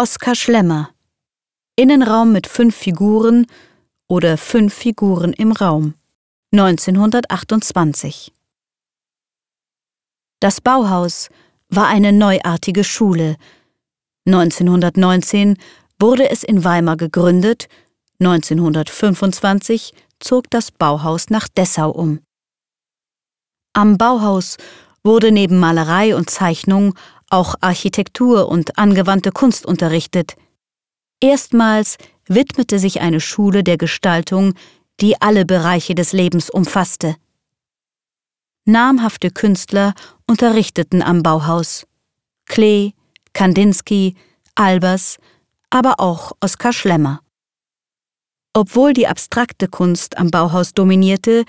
Oskar Schlemmer. Innenraum mit fünf Figuren oder fünf Figuren im Raum. 1928. Das Bauhaus war eine neuartige Schule. 1919 wurde es in Weimar gegründet, 1925 zog das Bauhaus nach Dessau um. Am Bauhaus wurde neben Malerei und Zeichnung auch Architektur und angewandte Kunst unterrichtet. Erstmals widmete sich eine Schule der Gestaltung, die alle Bereiche des Lebens umfasste. Namhafte Künstler unterrichteten am Bauhaus. Klee, Kandinsky, Albers, aber auch Oskar Schlemmer. Obwohl die abstrakte Kunst am Bauhaus dominierte,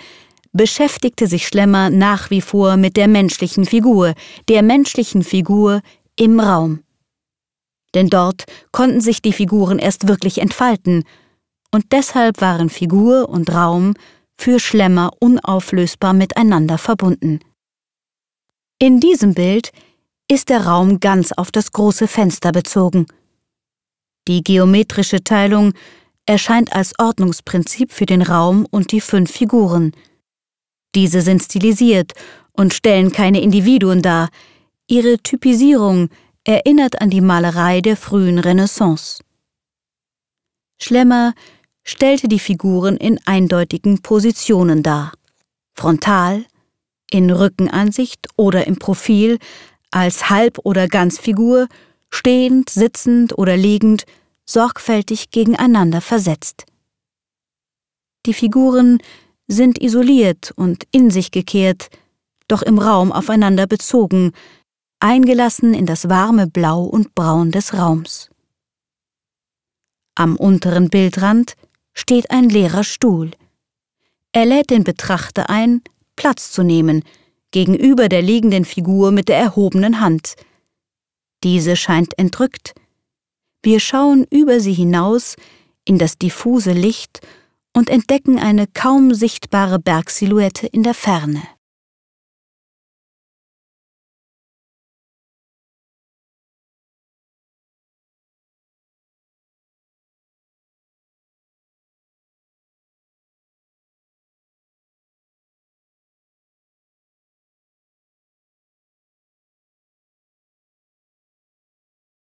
beschäftigte sich Schlemmer nach wie vor mit der menschlichen Figur, der menschlichen Figur im Raum. Denn dort konnten sich die Figuren erst wirklich entfalten, und deshalb waren Figur und Raum für Schlemmer unauflösbar miteinander verbunden. In diesem Bild ist der Raum ganz auf das große Fenster bezogen. Die geometrische Teilung erscheint als Ordnungsprinzip für den Raum und die fünf Figuren – diese sind stilisiert und stellen keine Individuen dar. Ihre Typisierung erinnert an die Malerei der frühen Renaissance. Schlemmer stellte die Figuren in eindeutigen Positionen dar. Frontal, in Rückenansicht oder im Profil, als Halb- oder Ganzfigur, stehend, sitzend oder liegend, sorgfältig gegeneinander versetzt. Die Figuren sind isoliert und in sich gekehrt, doch im Raum aufeinander bezogen, eingelassen in das warme Blau und Braun des Raums. Am unteren Bildrand steht ein leerer Stuhl. Er lädt den Betrachter ein, Platz zu nehmen, gegenüber der liegenden Figur mit der erhobenen Hand. Diese scheint entrückt. Wir schauen über sie hinaus in das diffuse Licht und entdecken eine kaum sichtbare Bergsilhouette in der Ferne.